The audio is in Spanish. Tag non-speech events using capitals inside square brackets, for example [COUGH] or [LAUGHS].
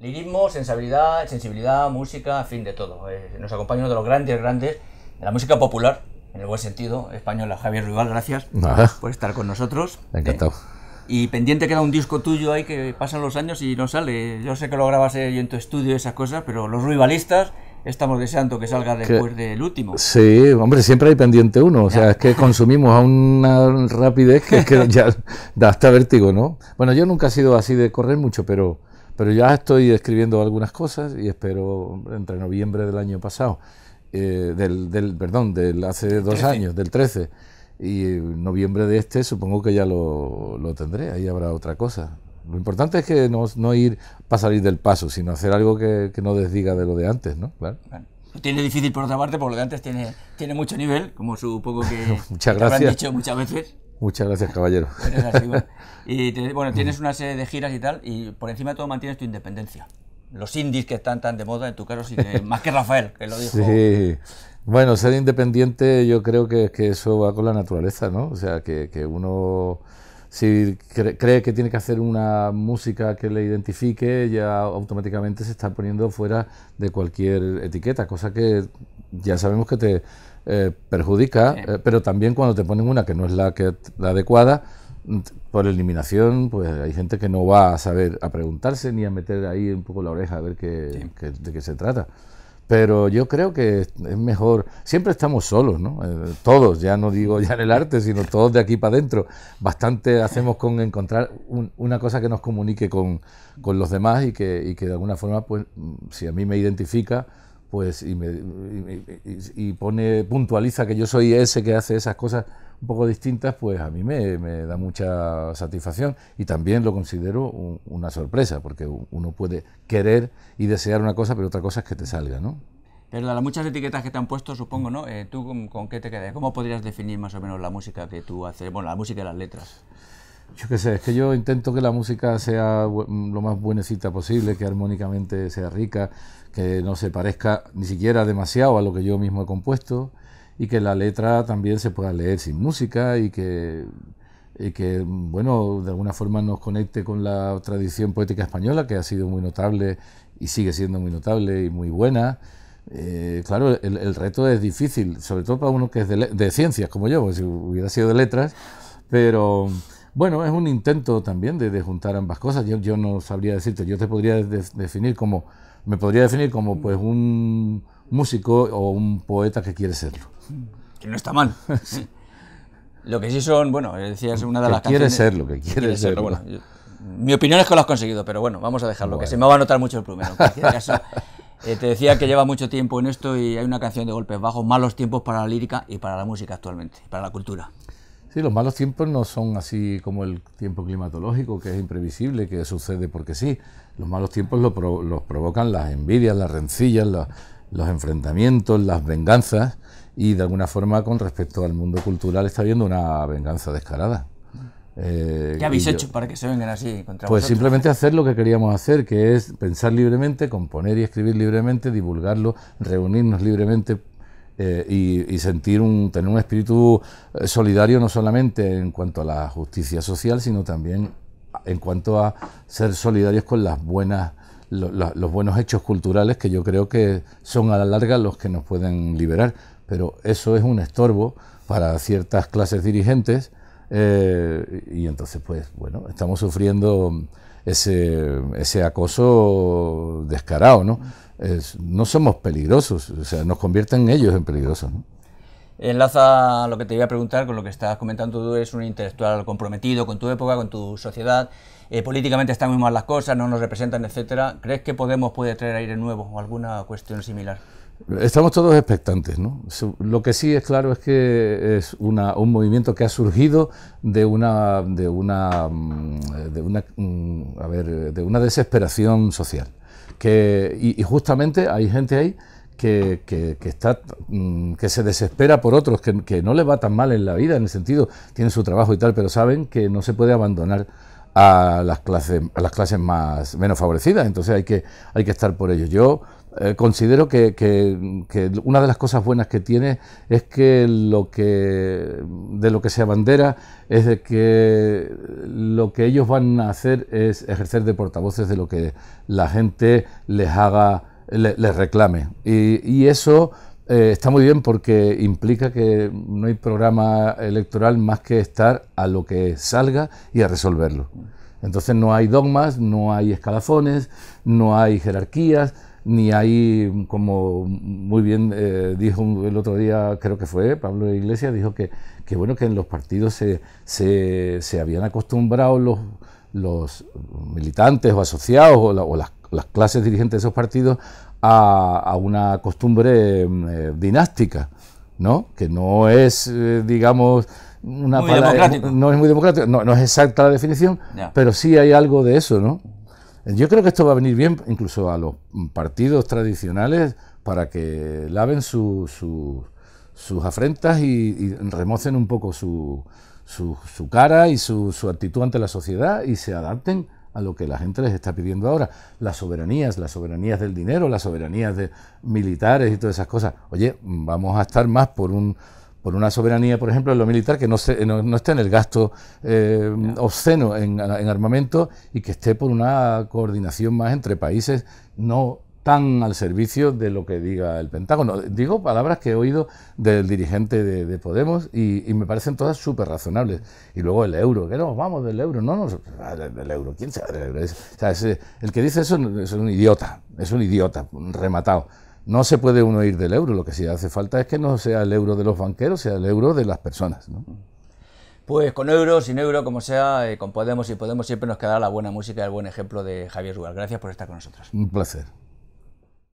Lirismo, sensibilidad, sensibilidad, música, en fin, de todo. Eh, nos acompaña uno de los grandes, grandes de la música popular, en el buen sentido, española. Javier Rival, gracias por estar con nosotros. ¿eh? Encantado. y pendiente queda un disco tuyo ahí que pasan los años y no sale. Yo sé que lo grabas ahí en tu estudio y esas cosas, pero los rivalistas estamos deseando que salga después del último. Sí, hombre, siempre hay pendiente uno. O sea, es que consumimos a una rapidez que, que ya [LAUGHS] da hasta vértigo, ¿no? Bueno, yo nunca he sido así de correr mucho, pero pero ya estoy escribiendo algunas cosas y espero entre noviembre del año pasado, eh, del, perdón, del hace dos años, del 13, y noviembre de este supongo que ya lo, tendré, ahí habrá otra cosa. Lo importante es que no, ir para salir del paso, sino hacer algo que, que no desdiga de lo de antes, ¿no? tiene difícil por otra parte, porque lo de antes tiene, tiene mucho nivel, como supongo que, [LAUGHS] muchas han dicho muchas veces. Muchas gracias, caballero. [LAUGHS] Y bueno, tienes una serie de giras y tal, y por encima de todo mantienes tu independencia. Los indies que están tan de moda, en tu caso, [LAUGHS] más que Rafael, que lo dijo. Sí. Bueno, ser independiente yo creo que, que eso va con la naturaleza, ¿no? O sea, que uno si cree que tiene que hacer una música que le identifique, ya automáticamente se está poniendo fuera de cualquier etiqueta, cosa que ya sabemos que te eh, perjudica, eh, pero también cuando te ponen una que no es la, que, la adecuada, por eliminación, pues hay gente que no va a saber, a preguntarse ni a meter ahí un poco la oreja a ver qué de qué se trata pero yo creo que es mejor, siempre estamos solos, ¿no? Eh, todos, ya no digo ya en el arte, sino todos de aquí para adentro. Bastante hacemos con encontrar una cosa que nos comunique con, con los demás y que, de alguna forma, pues, si a mí me identifica, pues, y, me, y pone, puntualiza que yo soy ese que hace esas cosas, un poco distintas, pues a mí me, da mucha satisfacción y también lo considero una sorpresa, porque uno puede querer y desear una cosa, pero otra cosa es que te salga, ¿no? Pero las muchas etiquetas que te han puesto, supongo, ¿no? Eh, ¿Tú con, con, qué te quedas? ¿Cómo podrías definir más o menos la música que tú haces? Bueno, la música y las letras. Yo qué sé, es que yo intento que la música sea mm, lo más buenecita posible, que armónicamente sea rica, que no se parezca ni siquiera demasiado a lo que yo mismo he compuesto, y que la letra también se pueda leer sin música y que, que, bueno, de alguna forma nos conecte con la tradición poética española, que ha sido muy notable y sigue siendo muy notable y muy buena. Eh, claro, el, reto es difícil, sobre todo para uno que es de, ciencias como yo, si hubiera sido de letras, pero bueno, es un intento también de, juntar ambas cosas. Yo, yo, no sabría decirte, yo te podría definir como, me podría definir como pues un músico o un poeta que quiere serlo. Que no está mal. [LAUGHS] Lo que sí son, bueno, eh, decías una de las canciones... que quiere, ser serlo, que quiere, serlo. mi opinión es que lo has conseguido, pero bueno, vamos a dejarlo, que se me va a notar mucho el plumero. [LAUGHS] Eh, te decía que lleva mucho tiempo en esto y hay una canción de golpes bajos, malos tiempos para la lírica y para la música actualmente, para la cultura. Sí, los malos tiempos no son así como el tiempo climatológico, que es imprevisible, que sucede porque sí. Los malos tiempos los provocan las envidias, las rencillas, las, los enfrentamientos, las venganzas y de alguna forma con respecto al mundo cultural está habiendo una venganza descarada. Eh, ¿Qué habéis hecho para que se vengan así Pues simplemente hacer lo que queríamos hacer, que es pensar libremente, componer y escribir libremente, divulgarlo, reunirnos libremente eh, y, y, sentir un, tener un espíritu eh, solidario no solamente en cuanto a la justicia social, sino también en cuanto a ser solidarios con las buenas los buenos hechos culturales que yo creo que son a la larga los que nos pueden liberar. Pero eso es un estorbo para ciertas clases dirigentes eh, y entonces, pues bueno, estamos sufriendo ese, acoso descarado, ¿no? no somos peligrosos, o sea, nos convierten ellos en peligrosos, ¿no? enlaza lo que te iba a preguntar con lo que estás comentando. Tú eres un intelectual comprometido con tu época, con tu sociedad. Eh, políticamente están muy mal las cosas, no nos representan, etcétera. ¿Crees que Podemos puede traer aire nuevo o alguna cuestión similar? Estamos todos expectantes, ¿no? Lo que sí es claro es que es un movimiento que ha surgido de una, de una, mm, de una, mm, a ver, de una desesperación social. Que, y justamente hay gente ahí que, está, mm, que se desespera por otros, que, no le va tan mal en la vida, en el sentido, tiene su trabajo y tal, pero saben que no se puede abandonar a las clases, a las clases más, menos favorecidas, entonces hay que, hay que estar por ellos. Yo eh, considero que, que, una de las cosas buenas que tiene es que, lo que de lo que se abandera es de que lo que ellos van a hacer es ejercer de portavoces de lo que la gente les haga les reclame. Y, eso eh, está muy bien porque implica que no hay programa electoral más que estar a lo que salga y a resolverlo. Entonces no hay dogmas, no hay escalafones, no hay jerarquías, ni hay, como muy bien eh, dijo el otro día, creo que fue Pablo Iglesias, dijo que, que bueno, que en los partidos se, se, se habían acostumbrado los, los militantes o asociados o, la, o las las clases dirigentes de esos partidos a, una costumbre mm, eh, dinástica, ¿no? Que no es, eh, digamos, una palabra, no es muy democrático, no, no es exacta la definición, pero sí hay algo de eso, ¿no? Yo creo que esto va a venir bien incluso a los partidos tradicionales para que laven su, sus afrentas y, remocen un poco su, su cara y su actitud ante la sociedad y se adapten a lo que la gente les está pidiendo ahora. Las soberanías, las soberanías del dinero, las soberanías de militares y todas esas cosas. Oye, vamos a estar más por un por una soberanía, por ejemplo, en lo militar, que no, esté en el gasto eh, obsceno en, en, armamento y que esté por una coordinación más entre países no tan al servicio de lo que diga el Pentágono. Digo palabras que he oído del dirigente de, Podemos y, me parecen todas súper razonables. Y luego el euro, que no, vamos del euro, no, no, del euro, ¿quién sabe eh, el que dice eso es un idiota, es un idiota, rematado. No se puede uno ir del euro, lo que sí hace falta es que no sea el euro de los banqueros, sea el euro de las personas. Pues con euro, sin euro, como sea, eh, con Podemos y Podemos siempre nos quedará la buena música y el buen ejemplo de Javier Rubal. Gracias por estar con nosotros. Un placer.